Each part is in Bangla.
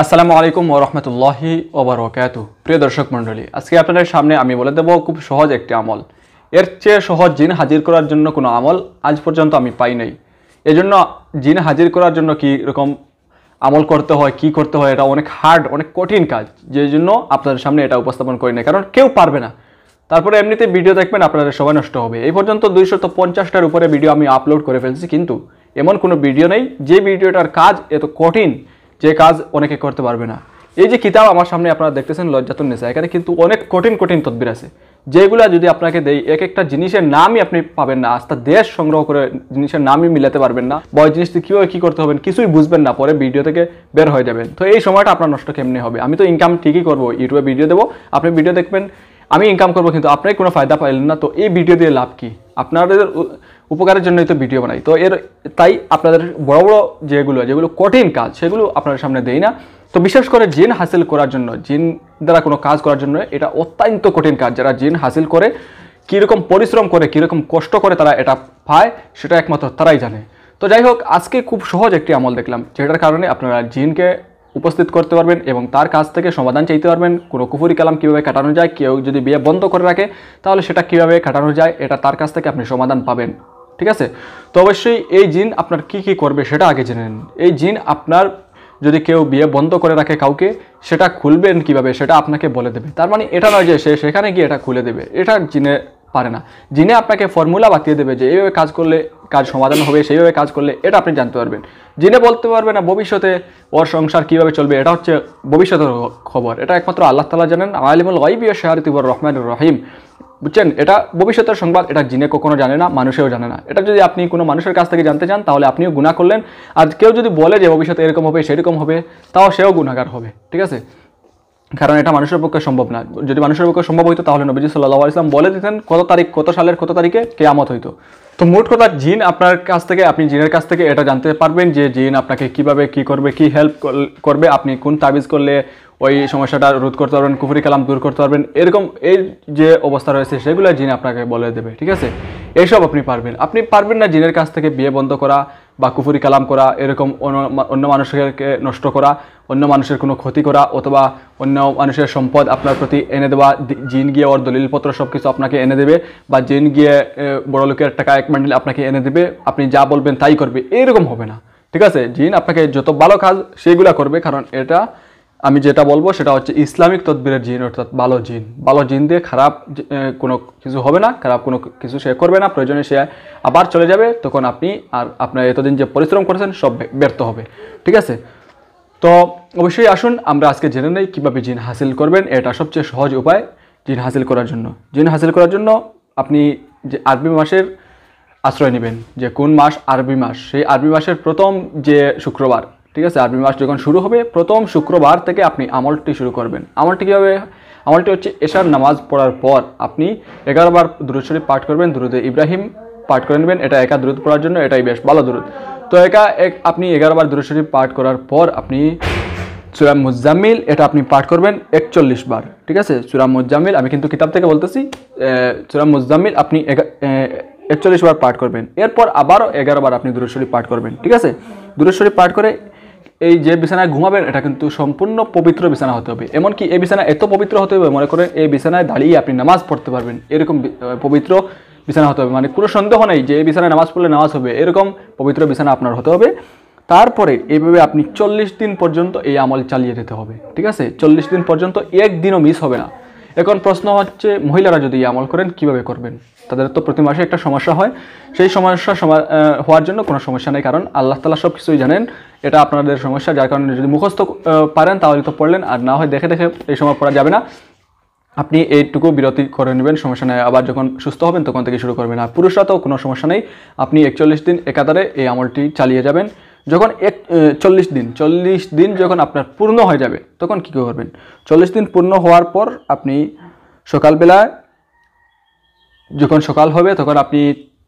আসসালামু আলাইকুম ওরহমতুল্লাহি ওবরকাত প্রিয় দর্শক মণ্ডলী আজকে আপনাদের সামনে আমি বলে দেব খুব সহজ একটি আমল এর চেয়ে সহজ জিন হাজির করার জন্য কোনো আমল আজ পর্যন্ত আমি পাই নাই এজন্য জিন হাজির করার জন্য কি রকম আমল করতে হয় কি করতে হয় এটা অনেক হার্ড অনেক কঠিন কাজ যে জন্য আপনাদের সামনে এটা উপস্থাপন করি না কারণ কেউ পারবে না তারপরে এমনিতে ভিডিও দেখবেন আপনাদের সময় নষ্ট হবে এই পর্যন্ত দুইশত পঞ্চাশটার উপরে ভিডিও আমি আপলোড করে ফেলছি কিন্তু এমন কোনো ভিডিও নেই যে ভিডিওটার কাজ এত কঠিন যে কাজ অনেকে করতে পারবে না এই যে কিতাব আমার সামনে আপনারা দেখতেছেন লজ্জাতুন নেশা এখানে কিন্তু অনেক কঠিন কঠিন তদ্বির আছে যেগুলো যদি আপনাকে দেই এক একটা জিনিসের নামই আপনি পাবেন না আস্তা দেশ সংগ্রহ করে জিনিসের নামই মিলাতে পারবেন না বয় জিনিসটি কীভাবে কী করতে হবেন কিছুই বুঝবেন না পরে ভিডিও থেকে বের হয়ে যাবেন তো এই সময়টা আপনার নষ্ট কেমনি হবে আমি তো ইনকাম ঠিকই করবো ইউটিউবে ভিডিও দেবো আপনি ভিডিও দেখবেন আমি ইনকাম করবো কিন্তু আপনার কোনো ফায়দা পাইলেন না তো এই ভিডিও দিয়ে লাভ কী আপনাদের উপকারের জন্যই তো ভিডিও বানাই তো এর তাই আপনাদের বড় বড় যেগুলো যেগুলো কঠিন কাজ সেগুলো আপনাদের সামনে দেই না তো বিশেষ করে জিন হাসিল করার জন্য জিন দ্বারা কোনো কাজ করার জন্য এটা অত্যন্ত কঠিন কাজ যারা জিন হাসিল করে কীরকম পরিশ্রম করে কীরকম কষ্ট করে তারা এটা পায় সেটা একমাত্র তারাই জানে তো যাই হোক আজকে খুব সহজ একটি আমল দেখলাম যেটার কারণে আপনারা জিনকে উপস্থিত করতে পারবেন এবং তার কাছ থেকে সমাধান চাইতে পারবেন কোনো কুফুরি কালাম কীভাবে কাটানো যায় কেউ যদি বিয়ে বন্ধ করে রাখে তাহলে সেটা কীভাবে কাটানো যায় এটা তার কাছ থেকে আপনি সমাধান পাবেন ঠিক আছে তো অবশ্যই এই জিন আপনার কি কি করবে সেটা আগে জেনে নিন এই জিন আপনার যদি কেউ বিয়ে বন্ধ করে রাখে কাউকে সেটা খুলবেন কিভাবে সেটা আপনাকে বলে দেবে তার মানে এটা নয় যে সে সেখানে গিয়ে এটা খুলে দেবে এটা জিনে পারে না জিনে আপনাকে ফর্মুলা বাতিয়ে দেবে যে এইভাবে কাজ করলে কাজ সমাধান হবে সেইভাবে কাজ করলে এটা আপনি জানতে পারবেন জিনে বলতে পারবে না ভবিষ্যতে ওর সংসার কীভাবে চলবে এটা হচ্ছে ভবিষ্যতের খবর এটা একমাত্র আল্লাহ তালা জানেন আলিমুল ওয়াইবি শাহরিতিবর রহমান রহিম বুঝছেন এটা ভবিষ্যতের সংবাদ এটা জিনে কখনো জানে না মানুষেও জানে না এটা যদি আপনি কোনো মানুষের কাছ থেকে জানতে চান তাহলে আপনিও গুণা করলেন আর কেউ যদি বলে যে ভবিষ্যতে এরকম হবে সেরকম হবে তাও সেও গুণাগার হবে ঠিক আছে কারণ এটা মানুষের পক্ষে সম্ভব না যদি মানুষের পক্ষে সম্ভব হইতো তাহলে নবীজি সাল্লাহ ইসলাম বলে দিতেন কত তারিখ কত সালের কত তারিখে কেয়ামত হইতো তো মোট কথা জিন আপনার কাছ থেকে আপনি জিনের কাছ থেকে এটা জানতে পারবেন যে জিন আপনাকে কিভাবে কি করবে কি হেল্প করবে আপনি কোন তাবিজ করলে ওই সমস্যাটা রোধ করতে পারবেন কুফুরি কালাম দূর করতে পারবেন এরকম এই যে অবস্থা রয়েছে সেগুলো জিন আপনাকে বলে দেবে ঠিক আছে এইসব আপনি পারবেন আপনি পারবেন না জিনের কাছ থেকে বিয়ে বন্ধ করা বা কুফুরি কালাম করা এরকম অন্য মানুষকে নষ্ট করা অন্য মানুষের কোনো ক্ষতি করা অথবা অন্য মানুষের সম্পদ আপনার প্রতি এনে দেওয়া জিন গিয়ে ওর দলিলপত্র সব কিছু আপনাকে এনে দেবে বা জিন গিয়ে বড় লোকের টাকা এক মান্ডিল আপনাকে এনে দেবে আপনি যা বলবেন তাই করবে এরকম হবে না ঠিক আছে জিন আপনাকে যত ভালো কাজ সেইগুলা করবে কারণ এটা আমি যেটা বলবো সেটা হচ্ছে ইসলামিক তদবিরের জিন অর্থাৎ ভালো জিন ভালো জিন দিয়ে খারাপ কোনো কিছু হবে না খারাপ কোনো কিছু সে করবে না প্রয়োজনে সে আবার চলে যাবে তখন আপনি আর আপনার এতদিন যে পরিশ্রম করেছেন সব ব্যর্থ হবে ঠিক আছে তো অবশ্যই আসুন আমরা আজকে জেনে নেই কীভাবে জিন হাসিল করবেন এটা সবচেয়ে সহজ উপায় জিন হাসিল করার জন্য জিন হাসিল করার জন্য আপনি যে আরবি মাসের আশ্রয় নেবেন যে কোন মাস আরবি মাস সেই আরবি মাসের প্রথম যে শুক্রবার ঠিক আছে আরবি মাস যখন শুরু হবে প্রথম শুক্রবার থেকে আপনি আমলটি শুরু করবেন আমলটি কীভাবে আমলটি হচ্ছে এশার নামাজ পড়ার পর আপনি এগারোবার বার শরীফ পাঠ করবেন দূরদে ইব্রাহিম পাঠ করে নেবেন এটা একা দূরত পড়ার জন্য এটাই বেশ ভালো দূরত তো একা এক আপনি এগারোবার বার শরীফ পাঠ করার পর আপনি সুরাম মুজাম্মিল এটা আপনি পাঠ করবেন একচল্লিশ বার ঠিক আছে সুরাম মুজাম্মিল আমি কিন্তু কিতাব থেকে বলতেছি সুরাম মুজাম্মিল আপনি একচল্লিশ বার পাঠ করবেন এরপর আবারও এগারো বার আপনি দূরেশ্বরী পাঠ করবেন ঠিক আছে দূরেশ্বরী পাঠ করে এই যে বিছানায় ঘুমাবেন এটা কিন্তু সম্পূর্ণ পবিত্র বিছানা হতে হবে এমনকি এই বিছানা এত পবিত্র হতে হবে মনে করেন এই বিছানায় দাঁড়িয়ে আপনি নামাজ পড়তে পারবেন এরকম পবিত্র বিছানা হতে হবে মানে কোনো সন্দেহ নেই যে এই বিছানায় নামাজ পড়লে নামাজ হবে এরকম পবিত্র বিছানা আপনার হতে হবে তারপরে এইভাবে আপনি চল্লিশ দিন পর্যন্ত এই আমল চালিয়ে যেতে হবে ঠিক আছে চল্লিশ দিন পর্যন্ত একদিনও মিস হবে না এখন প্রশ্ন হচ্ছে মহিলারা যদি আমল করেন কিভাবে করবেন তাদের তো প্রতি মাসে একটা সমস্যা হয় সেই সমস্যা হওয়ার জন্য কোনো সমস্যা নেই কারণ আল্লাহ তালা সব কিছুই জানেন এটা আপনাদের সমস্যা যার কারণে যদি মুখস্থ পারেন তাহলে তো পড়লেন আর না হয় দেখে দেখে এই সময় পড়া যাবে না আপনি এইটুকু বিরতি করে নেবেন সমস্যা নেই আবার যখন সুস্থ হবেন তখন থেকে শুরু করবেন আর পুরুষরা তো কোনো সমস্যা নেই আপনি একচল্লিশ দিন একাধারে এই আমলটি চালিয়ে যাবেন যখন এক চল্লিশ দিন চল্লিশ দিন যখন আপনার পূর্ণ হয়ে যাবে তখন কী করবেন চল্লিশ দিন পূর্ণ হওয়ার পর আপনি সকালবেলায় যখন সকাল হবে তখন আপনি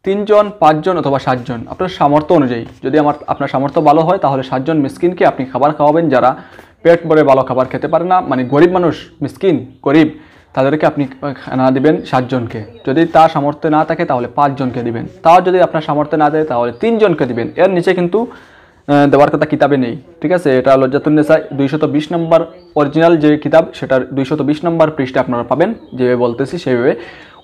তিনজন পাঁচজন অথবা সাতজন আপনার সামর্থ্য অনুযায়ী যদি আমার আপনার সামর্থ্য ভালো হয় তাহলে সাতজন মিসকিনকে আপনি খাবার খাওয়াবেন যারা পেট ভরে ভালো খাবার খেতে পারে না মানে গরিব মানুষ মিসকিন গরিব তাদেরকে আপনি খানা দেবেন সাতজনকে যদি তার সামর্থ্য না থাকে তাহলে পাঁচজনকে দিবেন তাও যদি আপনার সামর্থ্য না থাকে তাহলে তিনজনকে দিবেন এর নিচে কিন্তু দেওয়ার কথা কিতাবে নেই ঠিক আছে এটা লজ্জাতুন্নেসা দুইশত বিশ নম্বর অরিজিনাল যে কিতাব সেটার দুইশত বিশ নম্বর পৃষ্ঠে আপনারা পাবেন যেভাবে বলতেছি সেভাবে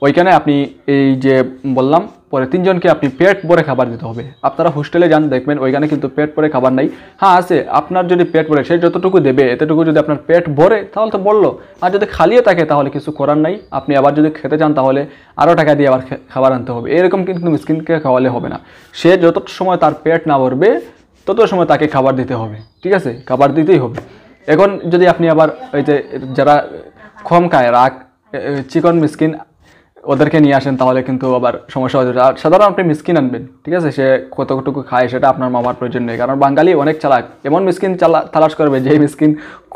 ওইখানে আপনি এই যে বললাম পরে তিনজনকে আপনি পেট ভরে খাবার দিতে হবে আপনারা হোস্টেলে যান দেখবেন ওইখানে কিন্তু পেট ভরে খাবার নাই হ্যাঁ আছে আপনার যদি পেট ভরে সে যতটুকু দেবে এতটুকু যদি আপনার পেট ভরে তাহলে তো বললো আর যদি খালিয়ে থাকে তাহলে কিছু করার নাই আপনি আবার যদি খেতে চান তাহলে আরও টাকা দিয়ে আবার খাবার আনতে হবে এরকম কিন্তু মিসকিনকে খাওয়ালে হবে না সে যত সময় তার পেট না ভরবে তত সময় তাকে খাবার দিতে হবে ঠিক আছে খাবার দিতেই হবে এখন যদি আপনি আবার ওই যে যারা খম খায় রাগ চিকন মিসকিন ওদেরকে নিয়ে আসেন তাহলে কিন্তু আবার সমস্যা হয়ে যাবে আর সাধারণ আপনি মিসকিন আনবেন ঠিক আছে সে কতটুকু খায় সেটা আপনার মামার প্রয়োজন নেই কারণ বাঙালি অনেক চালাক এমন মিসকিন চালা তালাশ করবে যে মিসকিন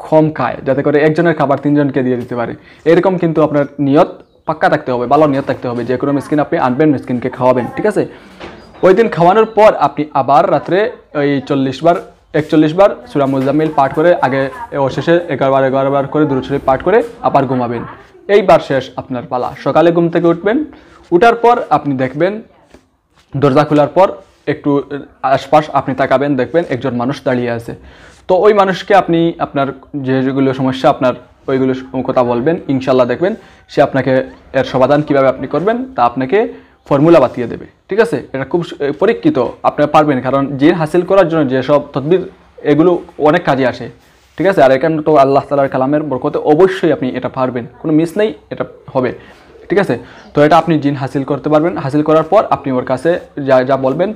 কম খায় যাতে করে একজনের খাবার তিনজনকে দিয়ে দিতে পারে এরকম কিন্তু আপনার নিয়ত পাক্কা থাকতে হবে ভালো নিয়ত থাকতে হবে যে কোনো মিসকিন আপনি আনবেন মিসকিনকে খাওয়াবেন ঠিক আছে ওই দিন খাওয়ানোর পর আপনি আবার রাত্রে ওই চল্লিশ বার একচল্লিশ বার সুরামুজামিল পাঠ করে আগে অশেষে এগারো বার এগারো বার করে দূর পাঠ করে আবার ঘুমাবেন এইবার শেষ আপনার পালা সকালে ঘুম থেকে উঠবেন উঠার পর আপনি দেখবেন দরজা খোলার পর একটু আশপাশ আপনি তাকাবেন দেখবেন একজন মানুষ দাঁড়িয়ে আছে তো ওই মানুষকে আপনি আপনার যে যেগুলো সমস্যা আপনার ওইগুলো কথা বলবেন ইনশাল্লাহ দেখবেন সে আপনাকে এর সমাধান কিভাবে আপনি করবেন তা আপনাকে ফর্মুলা বাতিয়ে দেবে ঠিক আছে এটা খুব পরীক্ষিত আপনি পারবেন কারণ যে হাসিল করার জন্য যেসব তদবির এগুলো অনেক কাজে আসে ঠিক আছে আর এখানে তো আল্লাহ তালার কালামের বরকতে অবশ্যই আপনি এটা পারবেন কোনো মিস নেই এটা হবে ঠিক আছে তো এটা আপনি জিন হাসিল করতে পারবেন হাসিল করার পর আপনি ওর কাছে যা যা বলবেন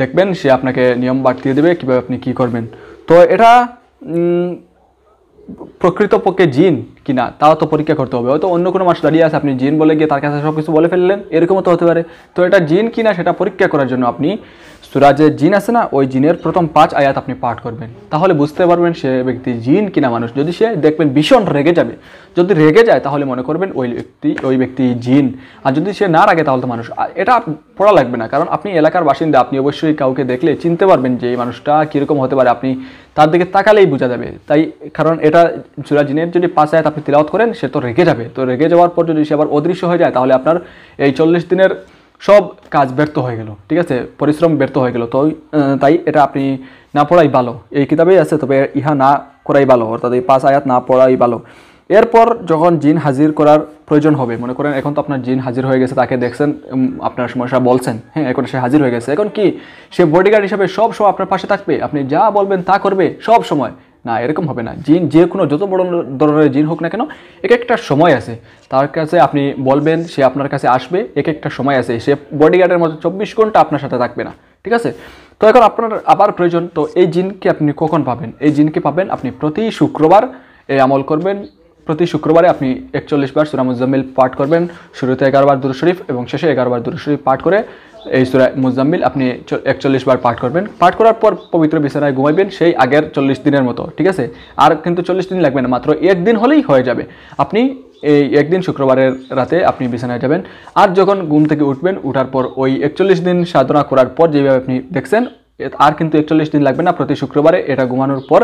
দেখবেন সে আপনাকে নিয়ম বাড়তিয়ে দেবে কীভাবে আপনি কি করবেন তো এটা প্রকৃতপক্ষে জিন কিনা তাও তো পরীক্ষা করতে হবে হয়তো অন্য কোনো মানুষ দাঁড়িয়ে আছে আপনি জিন বলে গিয়ে তার কাছে সব কিছু বলে ফেললেন এরকমও তো হতে পারে তো এটা জিন কিনা সেটা পরীক্ষা করার জন্য আপনি সুরাজের জিন আছে না ওই জিনের প্রথম পাঁচ আয়াত আপনি পাঠ করবেন তাহলে বুঝতে পারবেন সে ব্যক্তি জিন কিনা মানুষ যদি সে দেখবেন ভীষণ রেগে যাবে যদি রেগে যায় তাহলে মনে করবেন ওই ব্যক্তি ওই ব্যক্তি জিন আর যদি সে না রাগে তাহলে তো মানুষ এটা পড়া লাগবে না কারণ আপনি এলাকার বাসিন্দা আপনি অবশ্যই কাউকে দেখলে চিনতে পারবেন যে এই মানুষটা কীরকম হতে পারে আপনি তার দিকে তাকালেই বোঝা যাবে তাই কারণ এটা সুরা জিনের যদি পাঁচ আয়াত আপনি তিলাওয়াত করেন সে তো রেগে যাবে তো রেগে যাওয়ার পর যদি সে আবার অদৃশ্য হয়ে যায় তাহলে আপনার এই চল্লিশ দিনের সব কাজ ব্যর্থ হয়ে গেল ঠিক আছে পরিশ্রম ব্যর্থ হয়ে গেল তো তাই এটা আপনি না পড়াই ভালো এই কিতাবেই আছে তবে ইহা না করাই ভালো অর্থাৎ এই পাঁচ আয়াত না পড়াই ভালো এরপর যখন জিন হাজির করার প্রয়োজন হবে মনে করেন এখন তো আপনার জিন হাজির হয়ে গেছে তাকে দেখছেন আপনার সমস্যা বলছেন হ্যাঁ এখন সে হাজির হয়ে গেছে এখন কি সে বডিগার্ড হিসাবে সব সময় আপনার পাশে থাকবে আপনি যা বলবেন তা করবে সব সময় না এরকম হবে না জিন যে কোনো যত বড় ধরনের জিন হোক না কেন এক একটা সময় আছে তার কাছে আপনি বলবেন সে আপনার কাছে আসবে এক একটা সময় আছে সে বডিগার্ডের মধ্যে চব্বিশ ঘন্টা আপনার সাথে থাকবে না ঠিক আছে তো এখন আপনার আবার প্রয়োজন তো এই জিনকে আপনি কখন পাবেন এই জিনকে পাবেন আপনি প্রতি শুক্রবার এই আমল করবেন প্রতি শুক্রবারে আপনি একচল্লিশ বার সুরামুজামিল পাঠ করবেন শুরুতে এগারোবার দুরু শরীফ এবং শেষে এগারোবার দুরু শরীফ পাঠ করে এই সুরা মুজাম্মিল আপনি একচল্লিশ বার পাঠ করবেন পাঠ করার পর পবিত্র বিছানায় ঘুমাইবেন সেই আগের চল্লিশ দিনের মতো ঠিক আছে আর কিন্তু চল্লিশ দিন লাগবে না মাত্র একদিন হলেই হয়ে যাবে আপনি এই একদিন শুক্রবারের রাতে আপনি বিছানায় যাবেন আর যখন ঘুম থেকে উঠবেন উঠার পর ওই একচল্লিশ দিন সাধনা করার পর যেভাবে আপনি দেখছেন আর কিন্তু একচল্লিশ দিন লাগবে না প্রতি শুক্রবারে এটা ঘুমানোর পর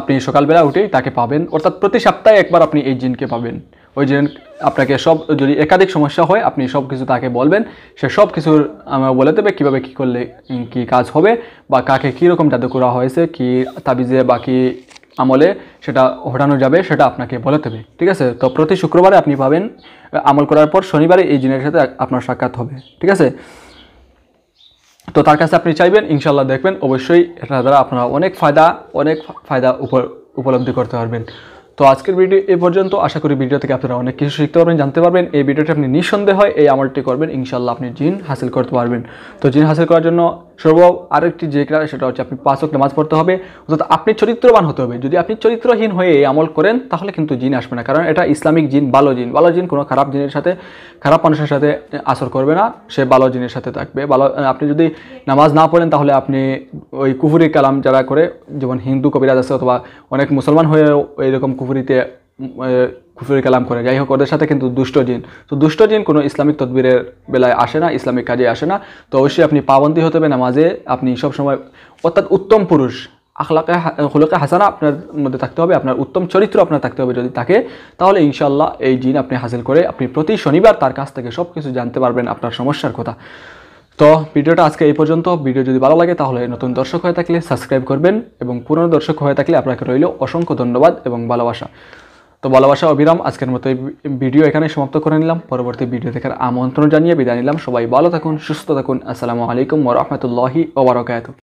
আপনি সকালবেলা উঠেই তাকে পাবেন অর্থাৎ প্রতি সপ্তাহে একবার আপনি এই জিনকে পাবেন ওই যে আপনাকে সব যদি একাধিক সমস্যা হয় আপনি সব কিছু তাকে বলবেন সে সব কিছুর বলে দেবে কীভাবে কী করলে কি কাজ হবে বা কাকে কীরকম জাদু করা হয়েছে কি তাবিজে বা কি আমলে সেটা হটানো যাবে সেটা আপনাকে বলে দেবে ঠিক আছে তো প্রতি শুক্রবারে আপনি পাবেন আমল করার পর শনিবারে এই জিনের সাথে আপনার সাক্ষাৎ হবে ঠিক আছে তো তার কাছে আপনি চাইবেন ইনশাল্লাহ দেখবেন অবশ্যই এটা দ্বারা আপনারা অনেক ফায়দা অনেক ফায়দা উপলব্ধি করতে পারবেন তো আজকের ভিডিও এ পর্যন্ত আশা করি ভিডিও থেকে আপনারা অনেক কিছু শিখতে পারবেন জানতে পারবেন এই ভিডিওটি আপনি নিঃসন্দেহ হয় এই আমলটি করবেন ইনশাল্লাহ আপনি জিন হাসিল করতে পারবেন তো জিন হাসিল করার জন্য সর্বভাব আরেকটি যে ক্রিয়া সেটা হচ্ছে আপনি পাঁচ নামাজ পড়তে হবে অর্থাৎ আপনি চরিত্রবান হতে হবে যদি আপনি চরিত্রহীন হয়ে আমল করেন তাহলে কিন্তু জিন আসবে না কারণ এটা ইসলামিক জিন ভালো জিন ভালো জিন কোনো খারাপ জিনের সাথে খারাপ মানুষের সাথে আসর করবে না সে ভালো জিনের সাথে থাকবে ভালো আপনি যদি নামাজ না পড়েন তাহলে আপনি ওই কুফুরি কালাম যারা করে যেমন হিন্দু কবিরাজ আছে অথবা অনেক মুসলমান হয়েও এরকম কুফুরিতে কুফুরি কালাম করে যাই হোক ওদের সাথে কিন্তু দুষ্ট জিন তো দুষ্ট জিন কোনো ইসলামিক তদবিরের বেলায় আসে না ইসলামিক কাজে আসে না তো অবশ্যই আপনি পাবন্দি হতে হবে নামাজে আপনি সবসময় অর্থাৎ উত্তম পুরুষ আখলাকে হুলকে হাসানা আপনার মধ্যে থাকতে হবে আপনার উত্তম চরিত্র আপনার থাকতে হবে যদি থাকে তাহলে ইনশাল্লাহ এই জিন আপনি হাসিল করে আপনি প্রতি শনিবার তার কাছ থেকে সব কিছু জানতে পারবেন আপনার সমস্যার কথা তো ভিডিওটা আজকে এই পর্যন্ত ভিডিও যদি ভালো লাগে তাহলে নতুন দর্শক হয়ে থাকলে সাবস্ক্রাইব করবেন এবং পুরনো দর্শক হয়ে থাকলে আপনাকে রইল অসংখ্য ধন্যবাদ এবং ভালোবাসা তো ভালোবাসা অবিরাম আজকের মতো এই ভিডিও এখানে সমাপ্ত করে নিলাম পরবর্তী ভিডিও দেখার আমন্ত্রণ জানিয়ে বিদায় নিলাম সবাই ভালো থাকুন সুস্থ থাকুন আসসালামু আলাইকুম ওরহমতুল্লাহি ওবরাকাত